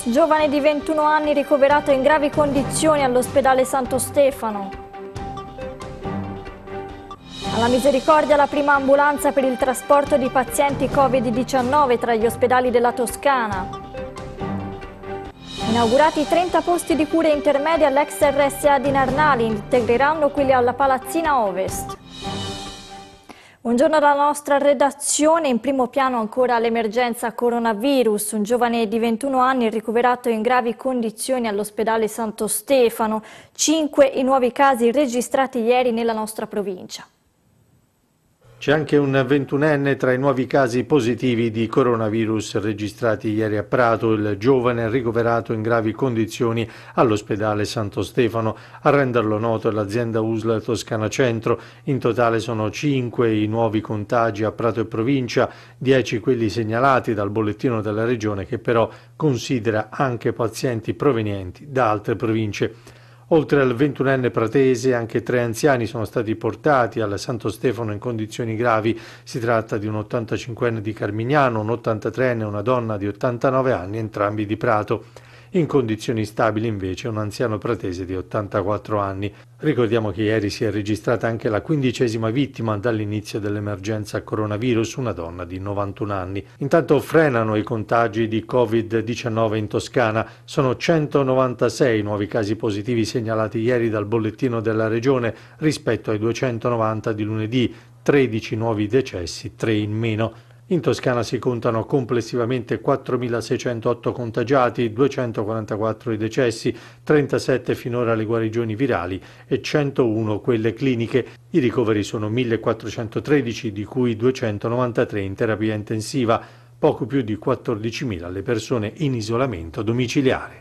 Bonus, giovane di 21 anni ricoverato in gravi condizioni all'ospedale Santo Stefano. Alla misericordia la prima ambulanza per il trasporto di pazienti Covid-19 tra gli ospedali della Toscana. Inaugurati 30 posti di cure intermedie all'ex RSA di Narnali, integreranno quelli alla Palazzina Ovest. Buongiorno alla nostra redazione, in primo piano ancora l'emergenza coronavirus, un giovane di 21 anni ricoverato in gravi condizioni all'ospedale Santo Stefano, 5 i nuovi casi registrati ieri nella nostra provincia. C'è anche un ventunenne tra i nuovi casi positivi di coronavirus registrati ieri a Prato, il giovane ricoverato in gravi condizioni all'ospedale Santo Stefano. A renderlo noto è l'azienda USL Toscana Centro. In totale sono 5 i nuovi contagi a Prato e provincia, 10 quelli segnalati dal bollettino della regione che però considera anche pazienti provenienti da altre province. Oltre al 21enne pratese, anche tre anziani sono stati portati al Santo Stefano in condizioni gravi. Si tratta di un 85enne di Carmignano, un 83enne e una donna di 89 anni, entrambi di Prato. In condizioni stabili invece un anziano pratese di 84 anni. Ricordiamo che ieri si è registrata anche la quindicesima vittima dall'inizio dell'emergenza coronavirus, una donna di 91 anni. Intanto frenano i contagi di Covid-19 in Toscana. Sono 196 nuovi casi positivi segnalati ieri dal bollettino della regione rispetto ai 290 di lunedì, 13 nuovi decessi, 3 in meno. In Toscana si contano complessivamente 4.608 contagiati, 244 i decessi, 37 finora le guarigioni virali e 101 quelle cliniche. I ricoveri sono 1.413, di cui 293 in terapia intensiva, poco più di 14.000 le persone in isolamento domiciliare.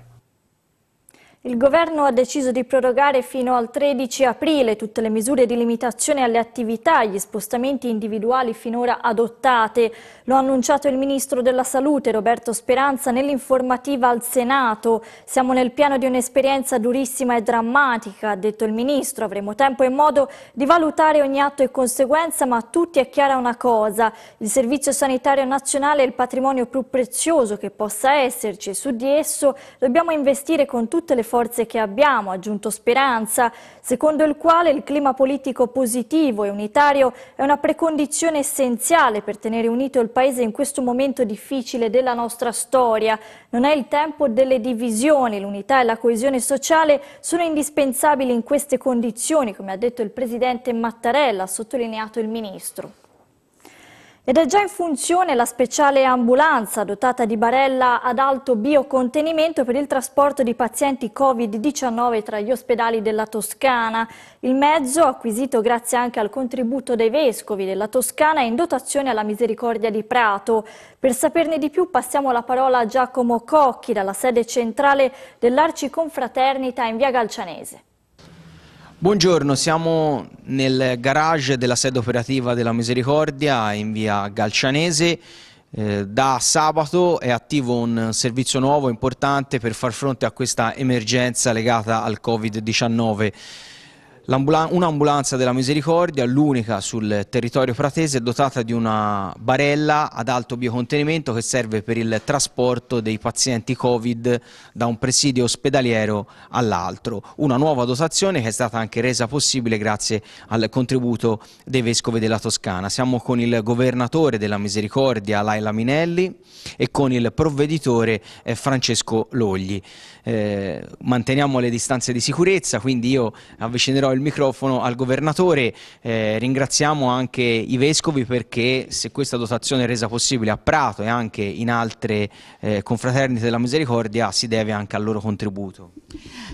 Il governo ha deciso di prorogare fino al 13 aprile tutte le misure di limitazione alle attività e agli spostamenti individuali finora adottate. Lo ha annunciato il ministro della Salute Roberto Speranza nell'informativa al Senato. Siamo nel piano di un'esperienza durissima e drammatica, ha detto il ministro. Avremo tempo e modo di valutare ogni atto e conseguenza, ma a tutti è chiara una cosa. Il Servizio Sanitario Nazionale è il patrimonio più prezioso che possa esserci e su di esso dobbiamo investire con tutte le forze forze che abbiamo, aggiunto Speranza, secondo il quale il clima politico positivo e unitario è una precondizione essenziale per tenere unito il Paese in questo momento difficile della nostra storia. Non è il tempo delle divisioni, l'unità e la coesione sociale sono indispensabili in queste condizioni, come ha detto il Presidente Mattarella, ha sottolineato il Ministro. Ed è già in funzione la speciale ambulanza dotata di barella ad alto biocontenimento per il trasporto di pazienti Covid-19 tra gli ospedali della Toscana. Il mezzo, acquisito grazie anche al contributo dei vescovi della Toscana, è in dotazione alla Misericordia di Prato. Per saperne di più passiamo la parola a Giacomo Cocchi dalla sede centrale dell'Arciconfraternita in via Galcianese. Buongiorno, siamo nel garage della sede operativa della Misericordia in via Galcianese. Eh, da sabato è attivo un servizio nuovo importante per far fronte a questa emergenza legata al Covid-19. Un'ambulanza della misericordia, l'unica sul territorio pratese, è dotata di una barella ad alto biocontenimento che serve per il trasporto dei pazienti Covid da un presidio ospedaliero all'altro. Una nuova dotazione che è stata anche resa possibile grazie al contributo dei vescovi della Toscana. Siamo con il governatore della misericordia Laila Minelli e con il provveditore eh, Francesco Logli. Eh, manteniamo le distanze di sicurezza, quindi io avvicinerò il il microfono al governatore. Eh, ringraziamo anche i vescovi perché se questa dotazione è resa possibile a Prato e anche in altre eh, confraternite della misericordia si deve anche al loro contributo.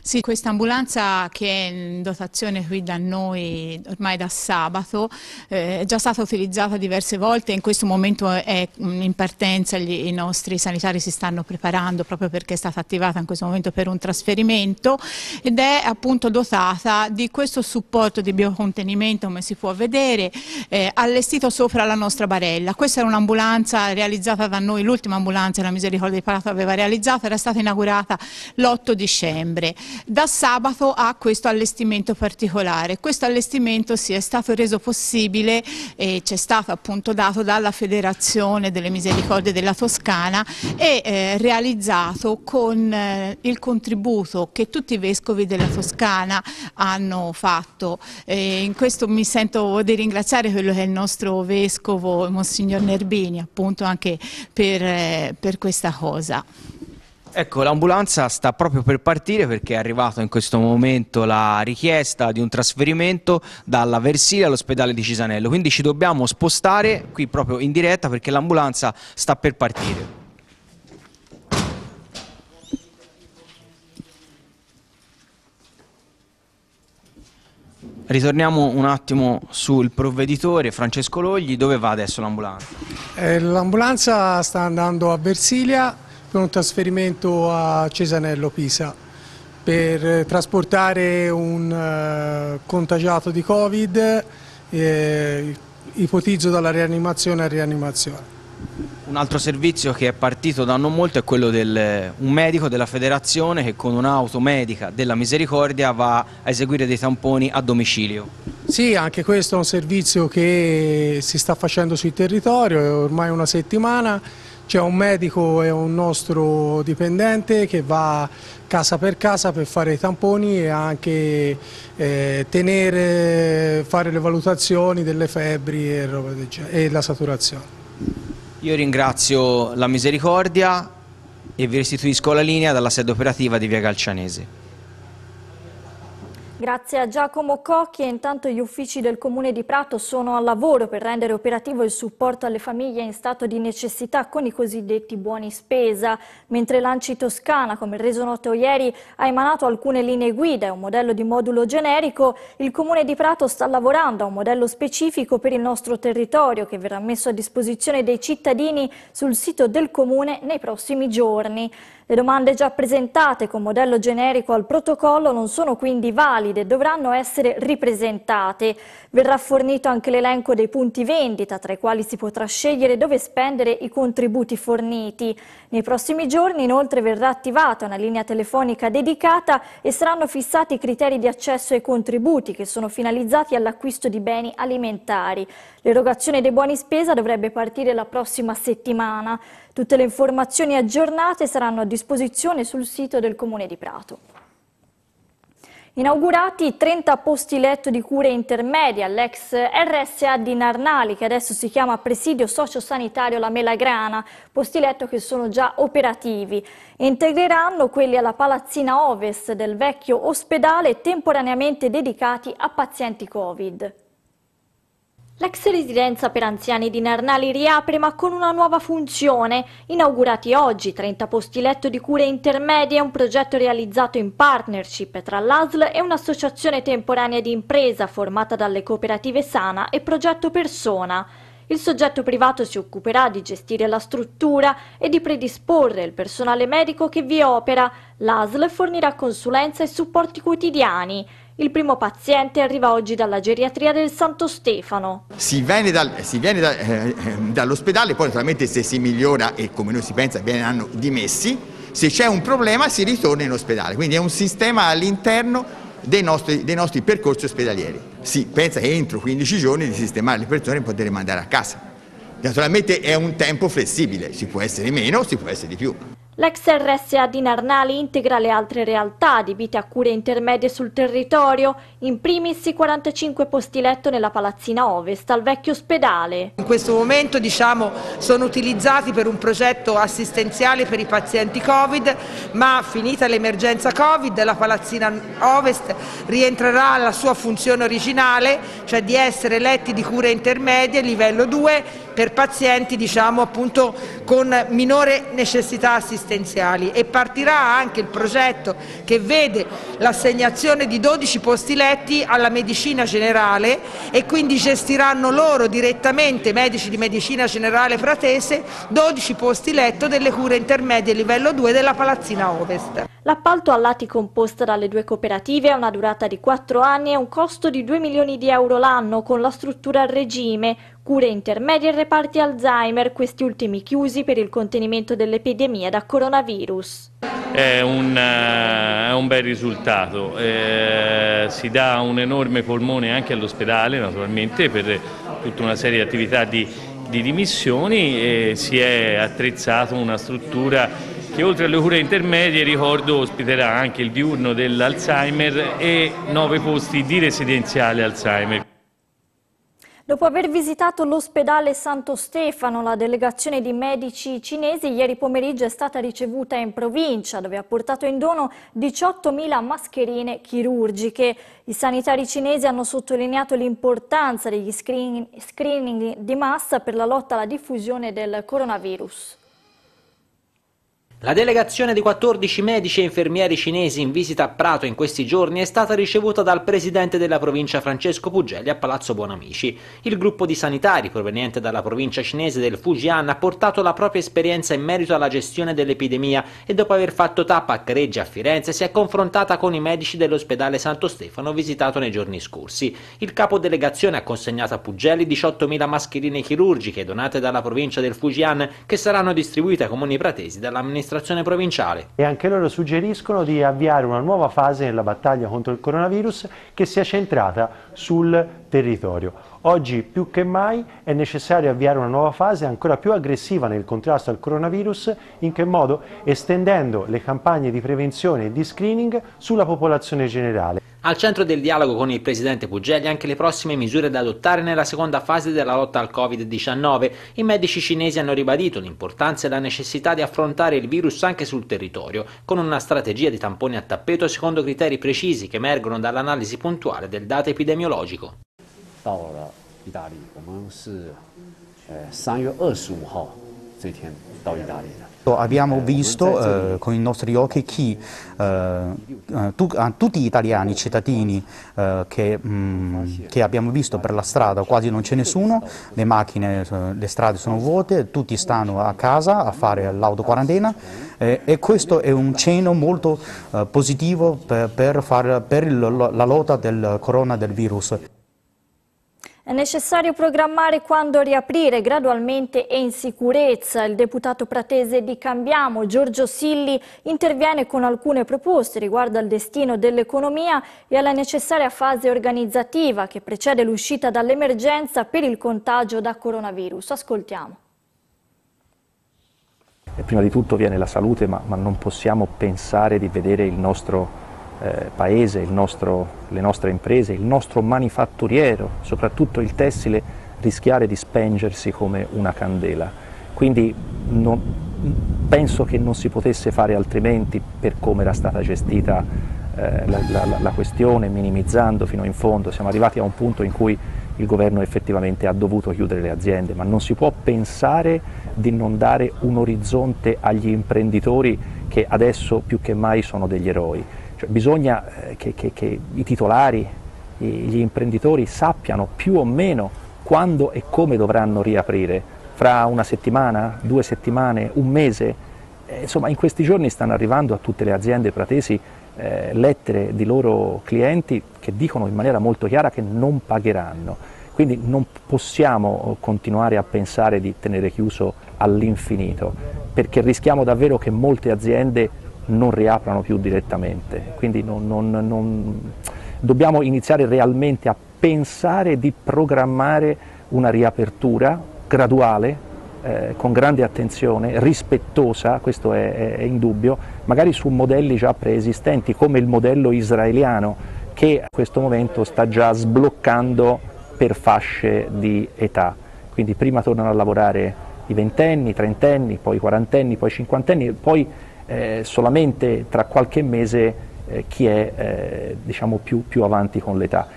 Sì, questa ambulanza che è in dotazione qui da noi ormai da sabato eh, è già stata utilizzata diverse volte, in questo momento è in partenza, gli, i nostri sanitari si stanno preparando proprio perché è stata attivata in questo momento per un trasferimento ed è appunto dotata di questo questo supporto di biocontenimento, come si può vedere, eh, allestito sopra la nostra barella. Questa era un'ambulanza realizzata da noi, l'ultima ambulanza che la Misericordia di Palato aveva realizzato, era stata inaugurata l'8 dicembre. Da sabato ha questo allestimento particolare. Questo allestimento si è stato reso possibile e eh, c'è stato appunto dato dalla Federazione delle Misericordie della Toscana e eh, realizzato con eh, il contributo che tutti i vescovi della Toscana hanno fatto. E in questo mi sento di ringraziare quello che è il nostro Vescovo, Monsignor Nerbini, appunto anche per, eh, per questa cosa. Ecco, l'ambulanza sta proprio per partire perché è arrivata in questo momento la richiesta di un trasferimento dalla Versilia all'ospedale di Cisanello, quindi ci dobbiamo spostare qui proprio in diretta perché l'ambulanza sta per partire. Ritorniamo un attimo sul provveditore Francesco Logli, dove va adesso l'ambulanza? Eh, l'ambulanza sta andando a Versilia per un trasferimento a Cesanello Pisa per eh, trasportare un eh, contagiato di Covid, eh, ipotizzo dalla rianimazione a rianimazione. Un altro servizio che è partito da non molto è quello di un medico della federazione che con un'auto medica della misericordia va a eseguire dei tamponi a domicilio. Sì, anche questo è un servizio che si sta facendo sul territorio, è ormai una settimana, c'è un medico e un nostro dipendente che va casa per casa per fare i tamponi e anche eh, tenere, fare le valutazioni delle febbri e, e la saturazione. Io ringrazio la Misericordia e vi restituisco la linea dalla sede operativa di Via Calcianese. Grazie a Giacomo Cocchi intanto gli uffici del Comune di Prato sono al lavoro per rendere operativo il supporto alle famiglie in stato di necessità con i cosiddetti buoni spesa, mentre l'Anci Toscana, come reso noto ieri, ha emanato alcune linee guida e un modello di modulo generico, il Comune di Prato sta lavorando a un modello specifico per il nostro territorio che verrà messo a disposizione dei cittadini sul sito del Comune nei prossimi giorni. Le domande già presentate con modello generico al protocollo non sono quindi valide e dovranno essere ripresentate. Verrà fornito anche l'elenco dei punti vendita, tra i quali si potrà scegliere dove spendere i contributi forniti. Nei prossimi giorni inoltre verrà attivata una linea telefonica dedicata e saranno fissati i criteri di accesso ai contributi che sono finalizzati all'acquisto di beni alimentari. L'erogazione dei buoni spesa dovrebbe partire la prossima settimana. Tutte le informazioni aggiornate saranno a disposizione sul sito del Comune di Prato. Inaugurati 30 posti letto di cure intermedie all'ex RSA di Narnali, che adesso si chiama Presidio Sociosanitario La Melagrana, posti letto che sono già operativi. Integreranno quelli alla palazzina ovest del vecchio ospedale temporaneamente dedicati a pazienti Covid. L'ex residenza per anziani di Narnali riapre ma con una nuova funzione. Inaugurati oggi 30 posti letto di cure intermedie, un progetto realizzato in partnership tra l'ASL e un'associazione temporanea di impresa formata dalle cooperative Sana e Progetto Persona. Il soggetto privato si occuperà di gestire la struttura e di predisporre il personale medico che vi opera. L'ASL fornirà consulenza e supporti quotidiani. Il primo paziente arriva oggi dalla geriatria del Santo Stefano. Si viene, dal, eh, si viene da, eh, eh, dall'ospedale, poi naturalmente se si migliora e come noi si pensa vengono dimessi, se c'è un problema si ritorna in ospedale, quindi è un sistema all'interno dei nostri, dei nostri, percorsi ospedalieri. Si pensa che entro 15 giorni di sistemare le persone e poterle mandare a casa. Naturalmente è un tempo flessibile, si può essere meno, si può essere di più. L'ex RSA di Narnali integra le altre realtà adibite a cure intermedie sul territorio, in primis i 45 posti letto nella palazzina ovest al vecchio ospedale. In questo momento diciamo, sono utilizzati per un progetto assistenziale per i pazienti Covid, ma finita l'emergenza Covid la palazzina ovest rientrerà alla sua funzione originale, cioè di essere letti di cure intermedie livello 2 per pazienti diciamo, appunto, con minore necessità assistenziali e partirà anche il progetto che vede l'assegnazione di 12 posti letti alla medicina generale e quindi gestiranno loro direttamente, medici di medicina generale fratese, 12 posti letto delle cure intermedie livello 2 della Palazzina Ovest. L'appalto a lati composta dalle due cooperative ha una durata di 4 anni e un costo di 2 milioni di euro l'anno con la struttura a regime, Cure intermedie e reparti Alzheimer, questi ultimi chiusi per il contenimento dell'epidemia da coronavirus. È un, eh, è un, bel risultato, eh, si dà un enorme polmone anche all'ospedale naturalmente per tutta una serie di attività di, di dimissioni e si è attrezzato una struttura che oltre alle cure intermedie ricordo ospiterà anche il diurno dell'Alzheimer e nove posti di residenziale Alzheimer. Dopo aver visitato l'ospedale Santo Stefano, la delegazione di medici cinesi ieri pomeriggio è stata ricevuta in provincia, dove ha portato in dono 18.000 mascherine chirurgiche. I sanitari cinesi hanno sottolineato l'importanza degli screening di massa per la lotta alla diffusione del coronavirus. La delegazione di 14 medici e infermieri cinesi in visita a Prato in questi giorni è stata ricevuta dal presidente della provincia Francesco Pugelli a Palazzo Buonamici. Il gruppo di sanitari proveniente dalla provincia cinese del Fujian ha portato la propria esperienza in merito alla gestione dell'epidemia e dopo aver fatto tappa a Careggia a Firenze si è confrontata con i medici dell'ospedale Santo Stefano visitato nei giorni scorsi. Il capo delegazione ha consegnato a Pugelli 18.000 mascherine chirurgiche donate dalla provincia del Fujian che saranno distribuite ai comuni pratesi dall'amministrazione amministrazione provinciale. E anche loro suggeriscono di avviare una nuova fase nella battaglia contro il coronavirus che sia centrata sul territorio. Oggi più che mai è necessario avviare una nuova fase ancora più aggressiva nel contrasto al coronavirus, in che modo? Estendendo le campagne di prevenzione e di screening sulla popolazione generale. Al centro del dialogo con il presidente Pugelli anche le prossime misure da adottare nella seconda fase della lotta al Covid-19. I medici cinesi hanno ribadito l'importanza e la necessità di affrontare il virus anche sul territorio, con una strategia di tamponi a tappeto secondo criteri precisi che emergono dall'analisi puntuale del dato epidemiologico. 到了意大利，我们是呃三月二十五号这天到意大利的。Abbiamo visto eh, con i nostri occhi che eh, eh, tu, tutti gli italiani, i cittadini eh, che, mh, mm, che, abbiamo visto per la strada, quasi non c'è nessuno, le macchine, eh, le strade sono vuote, tutti stanno a casa a fare l'autoquarantena eh, e questo è un cenno molto positivo per, per, far, per il, la lotta del corona del virus. È necessario programmare quando riaprire gradualmente e in sicurezza. Il deputato pratese di Cambiamo, Giorgio Silli, interviene con alcune proposte riguardo al destino dell'economia e alla necessaria fase organizzativa che precede l'uscita dall'emergenza per il contagio da coronavirus. Ascoltiamo. E prima di tutto viene la salute, ma, ma non possiamo pensare di vedere il nostro eh, paese, nostro, le nostre imprese, il nostro manifatturiero, soprattutto il tessile, rischiare di spengersi come una candela. Quindi non, penso che non si potesse fare altrimenti per come era stata gestita eh, la, la, la questione, minimizzando fino in fondo. Siamo arrivati a un punto in cui il governo effettivamente ha dovuto chiudere le aziende, ma non si può pensare di non dare un orizzonte agli imprenditori che adesso più che mai sono degli eroi. Cioè, bisogna eh, che, che, che, i titolari, gli imprenditori sappiano più o meno quando e come dovranno riaprire, fra una settimana, due settimane, un mese. Eh, insomma, in questi giorni stanno arrivando a tutte le aziende pratesi eh, lettere di loro clienti che dicono in maniera molto chiara che non pagheranno. Quindi non possiamo eh, continuare a pensare di tenere chiuso all'infinito, perché rischiamo davvero che molte aziende non riaprano più direttamente. Quindi non, non, non... dobbiamo iniziare realmente a pensare di programmare una riapertura graduale, eh, con grande attenzione, rispettosa, questo è, è, è indubbio, magari su modelli già preesistenti come il modello israeliano che a questo momento sta già sbloccando per fasce di età. Quindi prima tornano a lavorare i ventenni, i trentenni, poi i quarantenni, poi i cinquantenni, poi eh, solamente tra qualche mese eh, chi è eh, diciamo più, più avanti con l'età.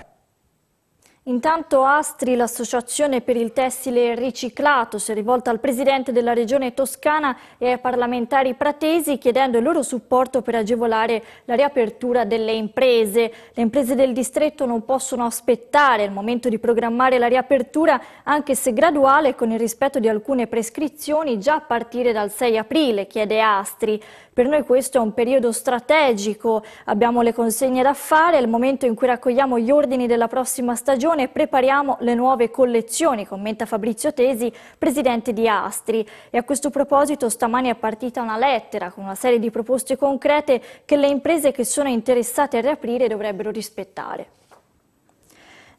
Intanto Astri, l'associazione per il tessile riciclato, si è rivolta al presidente della regione toscana e ai parlamentari pratesi chiedendo il loro supporto per agevolare la riapertura delle imprese. Le imprese del distretto non possono aspettare il momento di programmare la riapertura, anche se graduale, con il rispetto di alcune prescrizioni già a partire dal 6 aprile, chiede Astri. Per noi questo è un periodo strategico, abbiamo le consegne da fare, è il momento in cui raccogliamo gli ordini della prossima stagione e prepariamo le nuove collezioni, commenta Fabrizio Tesi, presidente di Astri. E a questo proposito stamani è partita una lettera con una serie di proposte concrete che le imprese che sono interessate a riaprire dovrebbero rispettare.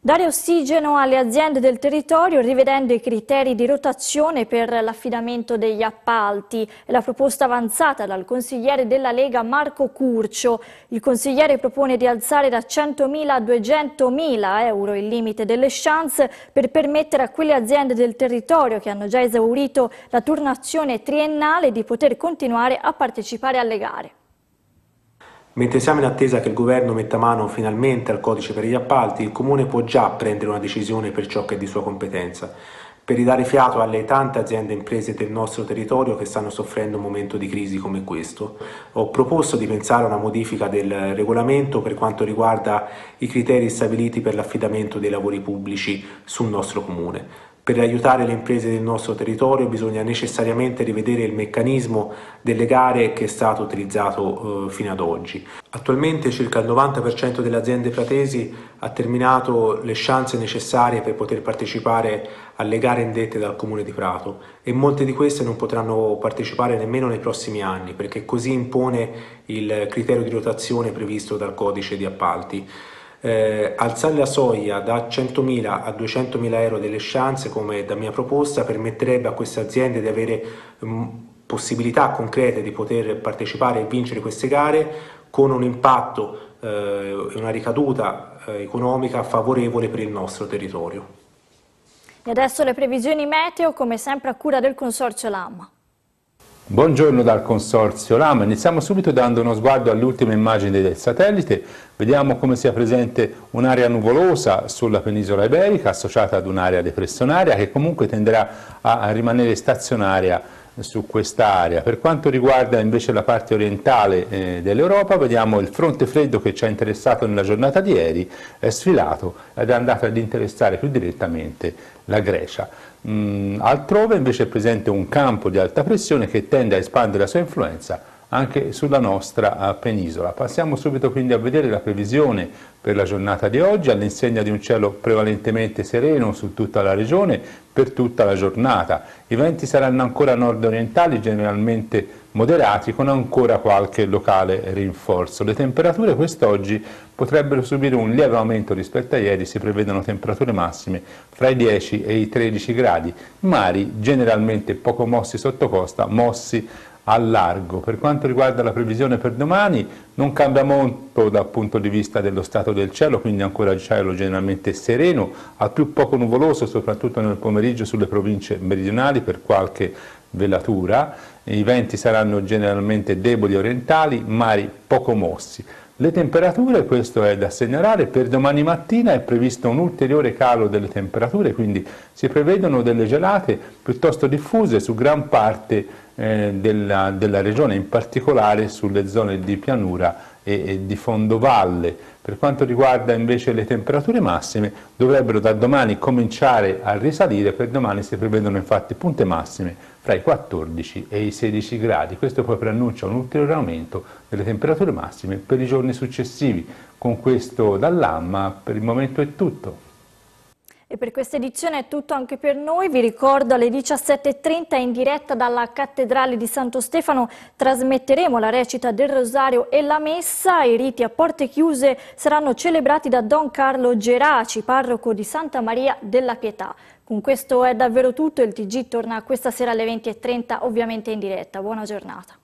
Dare ossigeno alle aziende del territorio rivedendo i criteri di rotazione per l'affidamento degli appalti è la proposta avanzata dal consigliere della Lega Marco Curcio. Il consigliere propone di alzare da 100.000 a 200.000 euro il limite delle chance per permettere a quelle aziende del territorio che hanno già esaurito la turnazione triennale di poter continuare a partecipare alle gare. Mentre siamo in attesa che il governo metta mano finalmente al codice per gli appalti, il comune può già prendere una decisione per ciò che è di sua competenza, per ridare fiato alle tante aziende e imprese del nostro territorio che stanno soffrendo un momento di crisi come questo. Ho proposto di pensare a una modifica del regolamento per quanto riguarda i criteri stabiliti per l'affidamento dei lavori pubblici sul nostro comune. Per aiutare le imprese del nostro territorio bisogna necessariamente rivedere il meccanismo delle gare che è stato utilizzato eh, fino ad oggi. Attualmente circa il 90% delle aziende pratesi ha terminato le chance necessarie per poter partecipare alle gare indette dal Comune di Prato e molte di queste non potranno partecipare nemmeno nei prossimi anni perché così impone il criterio di rotazione previsto dal codice di appalti eh, alzare la soglia da 100.000 a 200.000 euro delle chance come da mia proposta permetterebbe a queste aziende di avere mh, mm, possibilità concrete di poter partecipare e vincere queste gare con un impatto eh, e eh, una ricaduta eh, economica favorevole per il nostro territorio. E adesso le previsioni meteo come sempre a cura del Consorzio Lama. Buongiorno dal Consorzio Lama, iniziamo subito dando uno sguardo alle ultime immagini del satellite, vediamo come sia presente un'area nuvolosa sulla penisola iberica associata ad un'area depressionaria che comunque tenderà a rimanere stazionaria su quest'area. Per quanto riguarda invece la parte orientale eh, dell'Europa, vediamo il fronte freddo che ci ha interessato nella giornata di ieri, è sfilato ed è andato ad interessare più direttamente la Grecia. Mm, altrove invece è presente un campo di alta pressione che tende a espandere la sua influenza anche sulla nostra eh, penisola. Passiamo subito quindi a vedere la previsione per la giornata di oggi all'insegna di un cielo prevalentemente sereno su tutta la regione per tutta la giornata. I venti saranno ancora nord-orientali, generalmente moderati, con ancora qualche locale rinforzo. Le temperature quest'oggi potrebbero subire un lieve aumento rispetto a ieri, si prevedono temperature massime fra i 10 e i 13 gradi, mari generalmente poco mossi sotto costa, mossi al largo. Per quanto riguarda la previsione per domani non cambia molto dal punto di vista dello stato del cielo, quindi ancora cielo generalmente sereno, al più poco nuvoloso soprattutto nel pomeriggio sulle province meridionali per qualche velatura, i venti saranno generalmente deboli orientali, mari poco mossi. Le temperature, questo è da segnalare, per domani mattina è previsto un ulteriore calo delle temperature, quindi si prevedono delle gelate piuttosto diffuse su gran parte eh, della, della, regione, in particolare sulle zone di pianura e, e di fondovalle. Per quanto riguarda invece le temperature massime, dovrebbero da domani cominciare a risalire, per domani si prevedono infatti punte massime fra i 14 e i 16 gradi. Questo poi preannuncia un ulteriore aumento delle temperature massime per i giorni successivi. Con questo dall'AMMA per il momento è tutto. E per questa edizione è tutto anche per noi, vi ricordo alle 17.30 in diretta dalla Cattedrale di Santo Stefano trasmetteremo la recita del Rosario e la Messa, i riti a porte chiuse saranno celebrati da Don Carlo Geraci, parroco di Santa Maria della Pietà. Con questo è davvero tutto, il TG torna questa sera alle 20.30 ovviamente in diretta, buona giornata.